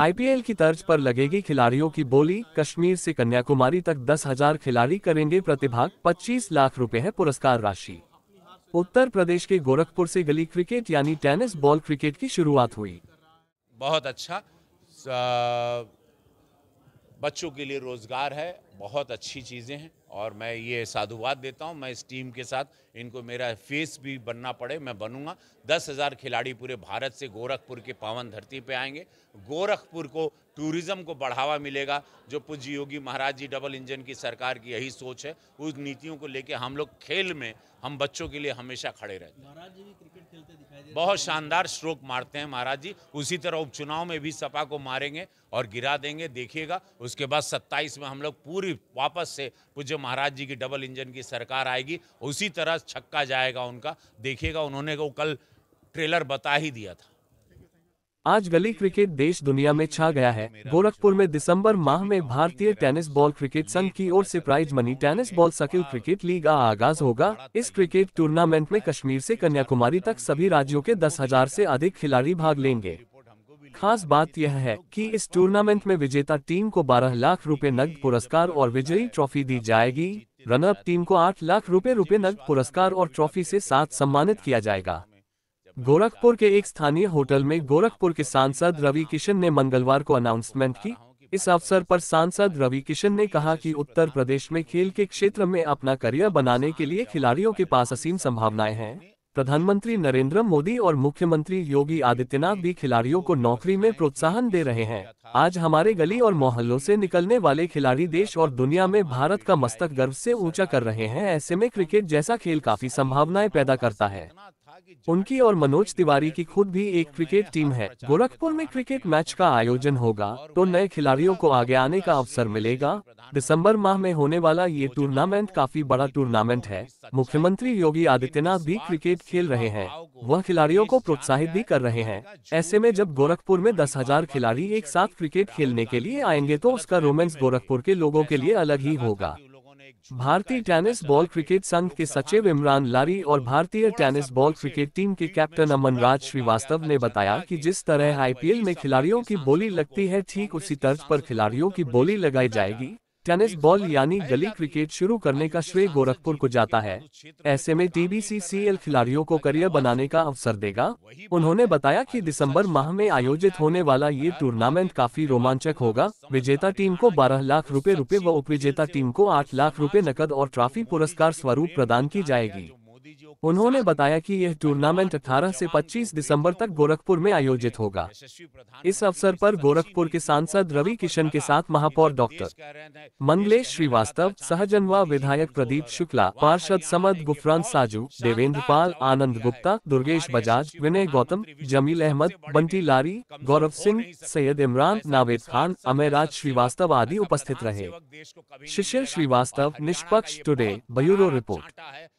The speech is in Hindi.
आईपीएल की तर्ज पर लगेगी खिलाड़ियों की बोली कश्मीर से कन्याकुमारी तक दस हजार खिलाड़ी करेंगे प्रतिभाग 25 लाख रुपए है पुरस्कार राशि उत्तर प्रदेश के गोरखपुर से गली क्रिकेट यानी टेनिस बॉल क्रिकेट की शुरुआत हुई बहुत अच्छा बच्चों के लिए रोजगार है बहुत अच्छी चीज़ें हैं और मैं ये साधुवाद देता हूं मैं इस टीम के साथ इनको मेरा फेस भी बनना पड़े मैं बनूंगा दस हज़ार खिलाड़ी पूरे भारत से गोरखपुर के पावन धरती पे आएंगे गोरखपुर को टूरिज़्म को बढ़ावा मिलेगा जो पूज्य योगी महाराज जी डबल इंजन की सरकार की यही सोच है उस नीतियों को लेके हम लोग खेल में हम बच्चों के लिए हमेशा खड़े रहते हैं बहुत शानदार स्ट्रोक मारते हैं महाराज जी उसी तरह उपचुनाव में भी सपा को मारेंगे और गिरा देंगे देखिएगा उसके बाद सत्ताईस में हम लोग पूरी फिर वापस से पूज्य महाराज जी की डबल इंजन की सरकार आएगी उसी तरह छक्का जाएगा उनका देखिएगा उन्होंने वो कल ट्रेलर बता ही दिया था आज गली क्रिकेट देश दुनिया में छा गया है गोरखपुर में दिसंबर माह में भारतीय टेनिस बॉल क्रिकेट संघ की ओर से प्राइज मनी टेनिस बॉल सकिल क्रिकेट लीग का आगाज होगा इस क्रिकेट टूर्नामेंट में कश्मीर से अच्छा कन्याकुमारी तक सभी राज्यों के दस हजार ऐसी अधिक खिलाड़ी भाग लेंगे खास बात यह है कि इस टूर्नामेंट में विजेता टीम को 12 लाख रुपए नगद पुरस्कार और विजयी ट्रॉफी दी जाएगी रनअप टीम को 8 लाख रुपए रुपए नगद पुरस्कार और ट्रॉफी से साथ सम्मानित किया जाएगा गोरखपुर के एक स्थानीय होटल में गोरखपुर के सांसद रवि किशन ने मंगलवार को अनाउंसमेंट की इस अवसर पर सांसद रवि किशन ने कहा कि उत्तर प्रदेश में खेल के क्षेत्र में अपना करियर बनाने के लिए खिलाड़ियों के पास असीम संभावनाएं हैं प्रधानमंत्री नरेंद्र मोदी और मुख्यमंत्री योगी आदित्यनाथ भी खिलाड़ियों को नौकरी में प्रोत्साहन दे रहे हैं आज हमारे गली और मोहल्लों से निकलने वाले खिलाड़ी देश और दुनिया में भारत का मस्तक गर्व से ऊंचा कर रहे हैं ऐसे में क्रिकेट जैसा खेल काफी संभावनाएं पैदा करता है उनकी और मनोज तिवारी की खुद भी एक क्रिकेट टीम है गोरखपुर में क्रिकेट मैच का आयोजन होगा तो नए खिलाड़ियों को आगे आने का अवसर मिलेगा दिसंबर माह में होने वाला ये टूर्नामेंट काफी बड़ा टूर्नामेंट है मुख्यमंत्री योगी आदित्यनाथ भी क्रिकेट खेल रहे हैं वह खिलाड़ियों को प्रोत्साहित भी कर रहे हैं ऐसे में जब गोरखपुर में दस हजार खिलाड़ी एक साथ क्रिकेट खेलने के लिए आएंगे तो उसका रोमेंस गोरखपुर के लोगों के लिए अलग ही होगा भारतीय टेनिस बॉल क्रिकेट संघ के सचिव इमरान लारी और भारतीय टेनिस बॉल क्रिकेट टीम के कैप्टन अमन राज श्रीवास्तव ने बताया कि जिस तरह आईपीएल में खिलाड़ियों की बोली लगती है ठीक उसी तर्ज पर खिलाड़ियों की बोली लगाई जाएगी टेनिस बॉल यानी गली क्रिकेट शुरू करने का श्रेय गोरखपुर को जाता है ऐसे में टीबीसीसीएल खिलाड़ियों को करियर बनाने का अवसर देगा उन्होंने बताया कि दिसंबर माह में आयोजित होने वाला ये टूर्नामेंट काफी रोमांचक होगा विजेता टीम को 12 लाख रुपए रुपए व उपविजेता टीम को 8 लाख रुपए नकद और ट्रॉफी पुरस्कार स्वरूप प्रदान की जाएगी उन्होंने बताया कि यह टूर्नामेंट 18 से 25 दिसंबर तक गोरखपुर में आयोजित होगा इस अवसर पर गोरखपुर के सांसद रवि किशन के साथ महापौर डॉक्टर मंगलेश श्रीवास्तव सहजनवा विधायक प्रदीप शुक्ला पार्षद समद गुफरान साजू देवेंद्र पाल आनंद गुप्ता दुर्गेश बजाज विनय गौतम जमील अहमद बंटी लारी गौरव सिंह सैयद इमरान नावेद खान अमेराज श्रीवास्तव आदि उपस्थित रहे शिशिर श्रीवास्तव निष्पक्ष टुडे ब्यूरो रिपोर्ट